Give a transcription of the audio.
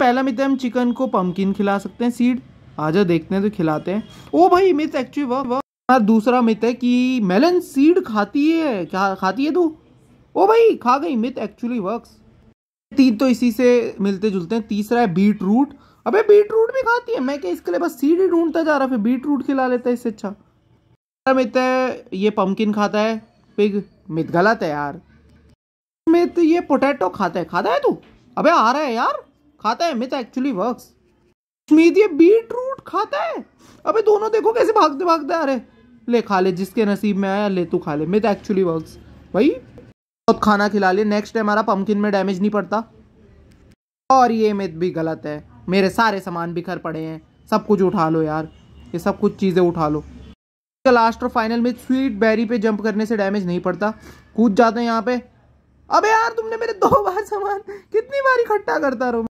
पहला मित्र हम चिकन को पम्पकिन खिला सकते हैं सीड आजा देखते हैं तो खिलाते हैं ओ भाई मित्र एक्चुअली वह वह दूसरा मित्र है कि मेलन सीड खाती है क्या खाती है तू ओ भाई खा गई मित्र एक्चुअली वर्क्स तीन तो इसी से मिलते जुलते हैं तीसरा है बीट रूट अबे बीट रूट भी खाती है मैं क्या इसके लिए बस सीड ही ढूंढता जा रहा फिर बीट रूट खिला लेता है इससे अच्छा मित है ये पम्पकिन खाता है पिग मित गलत है यार मित ये पोटैटो खाता है खाता है तू अबे आ रहा है यार खाता है मिथ एक्चुअली वर्क स्मित ये बीट रूट खाता है अबे दोनों देखो कैसे भागते भागते आ रहे ले खा ले जिसके नसीब में आया ले तू खा ले मिथ एक्चुअली वर्क भाई बहुत खाना खिला ले नेक्स्ट टाइम हमारा पम्पकिन में डैमेज नहीं पड़ता और ये मिथ भी गलत है मेरे सारे सामान बिखर पड़े हैं सब कुछ उठा लो यार ये सब कुछ चीज़ें उठा लो लास्ट तो और फाइनल में स्वीट बेरी पे जंप करने से डैमेज नहीं पड़ता कूद जाते हैं यहाँ पे अबे यार तुमने मेरे दो बार सामान कितनी बार इकट्ठा करता रहो